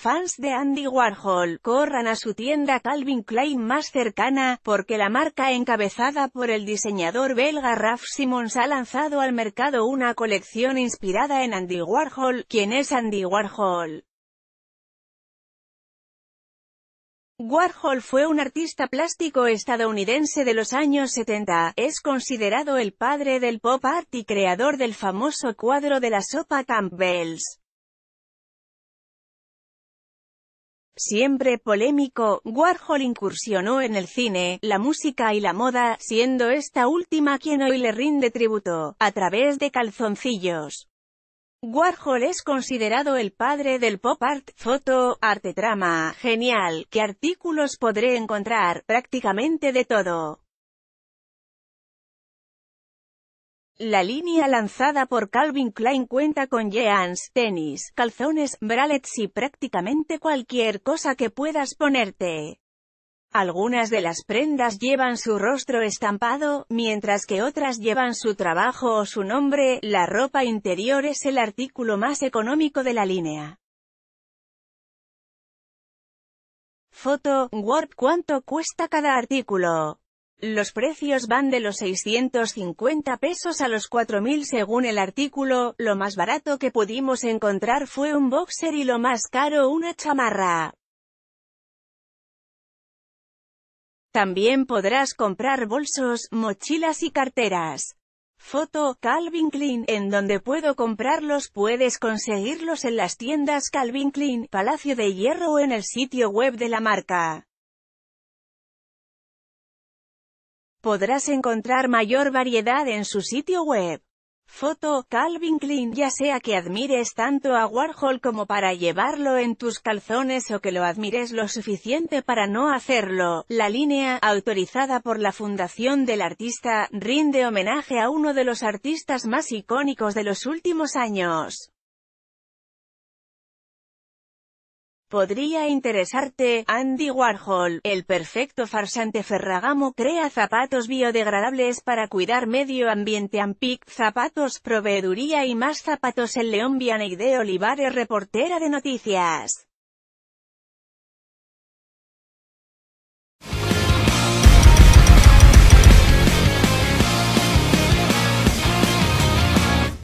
Fans de Andy Warhol, corran a su tienda Calvin Klein más cercana, porque la marca encabezada por el diseñador belga Raf Simons ha lanzado al mercado una colección inspirada en Andy Warhol, quien es Andy Warhol. Warhol fue un artista plástico estadounidense de los años 70, es considerado el padre del pop art y creador del famoso cuadro de la sopa Campbell's. Siempre polémico, Warhol incursionó en el cine, la música y la moda, siendo esta última quien hoy le rinde tributo, a través de calzoncillos. Warhol es considerado el padre del pop art, foto, arte trama, genial, que artículos podré encontrar, prácticamente de todo. La línea lanzada por Calvin Klein cuenta con jeans, tenis, calzones, bralets y prácticamente cualquier cosa que puedas ponerte. Algunas de las prendas llevan su rostro estampado, mientras que otras llevan su trabajo o su nombre, la ropa interior es el artículo más económico de la línea. Foto, Word ¿Cuánto cuesta cada artículo? Los precios van de los 650 pesos a los 4.000 según el artículo, lo más barato que pudimos encontrar fue un boxer y lo más caro una chamarra. También podrás comprar bolsos, mochilas y carteras. Foto, Calvin Klein, en donde puedo comprarlos puedes conseguirlos en las tiendas Calvin Klein, Palacio de Hierro o en el sitio web de la marca. Podrás encontrar mayor variedad en su sitio web. Foto, Calvin Klein, ya sea que admires tanto a Warhol como para llevarlo en tus calzones o que lo admires lo suficiente para no hacerlo, la línea, autorizada por la Fundación del Artista, rinde homenaje a uno de los artistas más icónicos de los últimos años. Podría interesarte, Andy Warhol, el perfecto farsante Ferragamo crea zapatos biodegradables para cuidar medio ambiente Ampic Zapatos Proveeduría y más zapatos en León Vianey de Olivares reportera de noticias.